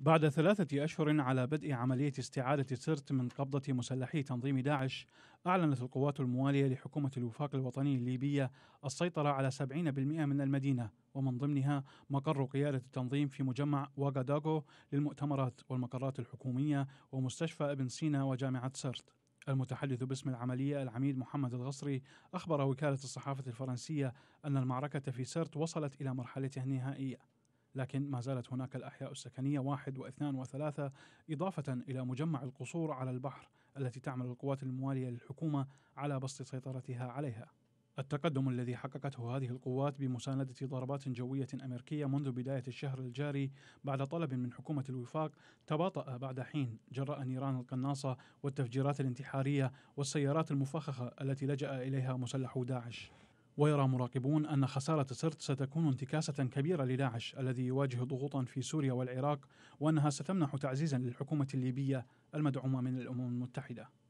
بعد ثلاثة أشهر على بدء عملية استعادة سرت من قبضة مسلحي تنظيم داعش، أعلنت القوات الموالية لحكومة الوفاق الوطني الليبية السيطرة على 70% من المدينة، ومن ضمنها مقر قيادة التنظيم في مجمع واغاداغو للمؤتمرات والمقرات الحكومية ومستشفى ابن سينا وجامعة سرت. المتحدث باسم العملية العميد محمد الغصري أخبر وكالة الصحافة الفرنسية أن المعركة في سرت وصلت إلى مرحلتها النهائية. لكن ما زالت هناك الأحياء السكنية واحد واثنان وثلاثة إضافة إلى مجمع القصور على البحر التي تعمل القوات الموالية للحكومة على بسط سيطرتها عليها التقدم الذي حققته هذه القوات بمساندة ضربات جوية أمريكية منذ بداية الشهر الجاري بعد طلب من حكومة الوفاق تباطأ بعد حين جراء نيران القناصة والتفجيرات الانتحارية والسيارات المفخخة التي لجأ إليها مسلحو داعش ويرى مراقبون أن خسارة سرت ستكون انتكاسة كبيرة لداعش الذي يواجه ضغوطا في سوريا والعراق وأنها ستمنح تعزيزا للحكومة الليبية المدعومة من الأمم المتحدة